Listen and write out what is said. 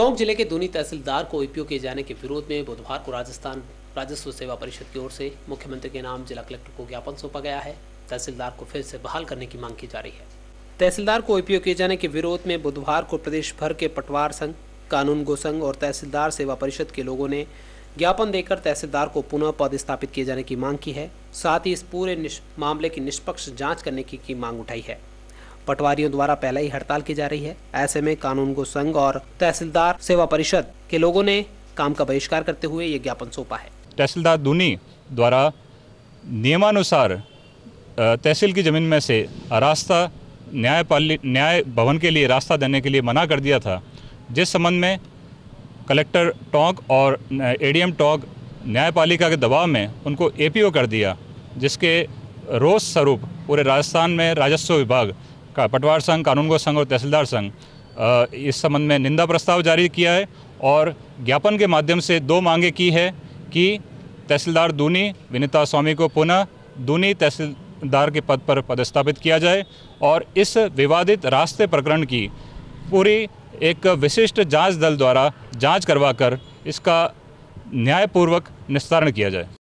टोंक जिले के दूनी तहसीलदार को ओपीओ किए जाने के विरोध में बुधवार को राजस्थान राजस्व सेवा परिषद की ओर से मुख्यमंत्री के नाम जिला कलेक्टर को ज्ञापन सौंपा गया है तहसीलदार को फिर से बहाल करने की मांग की जा रही है तहसीलदार को ओपीओ किए जाने के विरोध में बुधवार को प्रदेश भर के पटवार संघ कानून गोसंघ और तहसीलदार सेवा परिषद के लोगों ने ज्ञापन देकर तहसीलदार को पुनः पद स्थापित किए जाने की मांग की है साथ ही इस पूरे मामले की निष्पक्ष जांच करने की, की मांग उठाई है पटवारियों द्वारा पहले ही हड़ताल की जा रही है ऐसे में कानून गो संघ और तहसीलदार सेवा परिषद के लोगों ने काम का बहिष्कार करते हुए ये ज्ञापन सौंपा है तहसीलदार दूनी द्वारा नियमानुसार तहसील की ज़मीन में से रास्ता न्यायपाली न्याय भवन के लिए रास्ता देने के लिए मना कर दिया था जिस संबंध में कलेक्टर टोंक और एडीएम टोंक न्यायपालिका के दबाव में उनको एपीओ कर दिया जिसके रोज स्वरूप पूरे राजस्थान में राजस्व विभाग का पटवार संघ कानून गो संघ और तहसीलदार संघ इस संबंध में निंदा प्रस्ताव जारी किया है और ज्ञापन के माध्यम से दो मांगे की है कि तहसीलदार दूनी विनीता स्वामी को पुनः दूनी तहसीलदार के पद पर पदस्थापित किया जाए और इस विवादित रास्ते प्रकरण की पूरी एक विशिष्ट जांच दल द्वारा जांच करवाकर इसका न्यायपूर्वक निस्तारण किया जाए